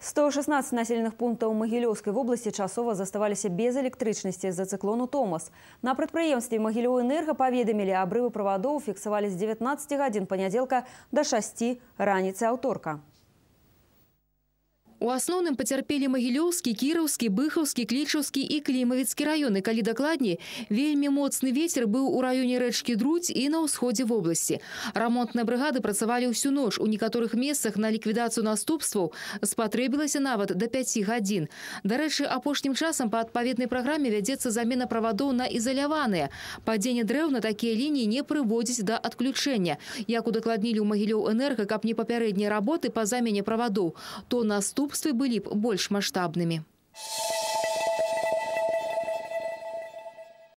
116 населенных пунктов Магілёўскай области часово заставались без электрычнасці з-за цыклону Томас. На прадпрыемстве Магілёэнерга паведамілі, абрывы правадоў фіксавалі з 19 гадзін панядзелка до 6 раніцы аўторка. У основным потерпели Могилевский, Кировский, Быховский, Кличевский и клімавіцкі районы. калі дакладней, вельмі моцны вецер быў у районе Речки Друць и на усходе в области. Ремонтные бригады працавалі всю ночь, У некоторых местах на ліквідацыю наступстваў спатрэбілася нават да 5 гадзін. Дарэчы, апошнім часам по адпаведнай программе ведется замена проводов на ізаляваныя. Падение дрэў на такие линии не приводит до отключения, Як докладнили у магілёў энерга, каб не папярэднія работы по замене проводов, то наступ виробництві були б більш масштабними.